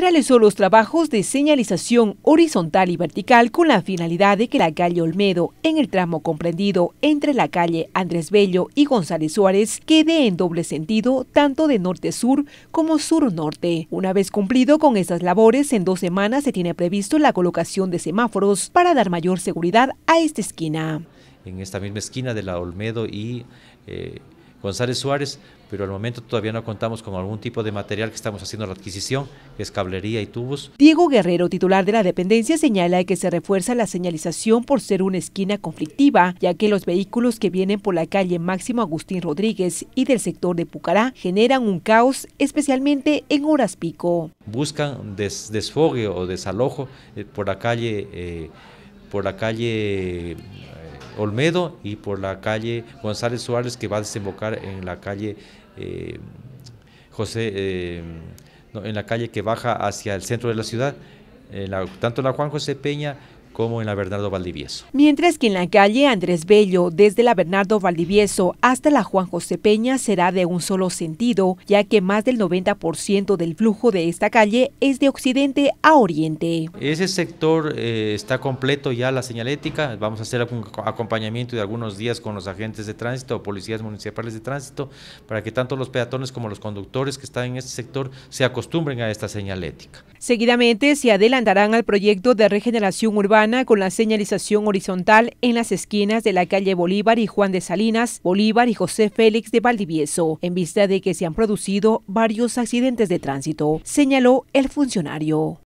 realizó los trabajos de señalización horizontal y vertical con la finalidad de que la calle Olmedo, en el tramo comprendido entre la calle Andrés Bello y González Suárez, quede en doble sentido tanto de norte-sur como sur-norte. Una vez cumplido con estas labores, en dos semanas se tiene previsto la colocación de semáforos para dar mayor seguridad a esta esquina. En esta misma esquina de la Olmedo y... Eh, González Suárez, pero al momento todavía no contamos con algún tipo de material que estamos haciendo la adquisición, que es cablería y tubos. Diego Guerrero, titular de la dependencia, señala que se refuerza la señalización por ser una esquina conflictiva, ya que los vehículos que vienen por la calle Máximo Agustín Rodríguez y del sector de Pucará generan un caos, especialmente en horas pico. Buscan desfogue o desalojo eh, por la calle... Eh, por la calle Olmedo y por la calle González Suárez que va a desembocar en la calle eh, José, eh, en la calle que baja hacia el centro de la ciudad, eh, tanto la Juan José Peña como en la Bernardo Valdivieso. Mientras que en la calle Andrés Bello, desde la Bernardo Valdivieso hasta la Juan José Peña será de un solo sentido, ya que más del 90% del flujo de esta calle es de occidente a oriente. Ese sector eh, está completo ya la señalética, vamos a hacer un acompañamiento de algunos días con los agentes de tránsito o policías municipales de tránsito para que tanto los peatones como los conductores que están en este sector se acostumbren a esta señalética. Seguidamente se adelantarán al proyecto de regeneración urbana con la señalización horizontal en las esquinas de la calle Bolívar y Juan de Salinas, Bolívar y José Félix de Valdivieso, en vista de que se han producido varios accidentes de tránsito, señaló el funcionario.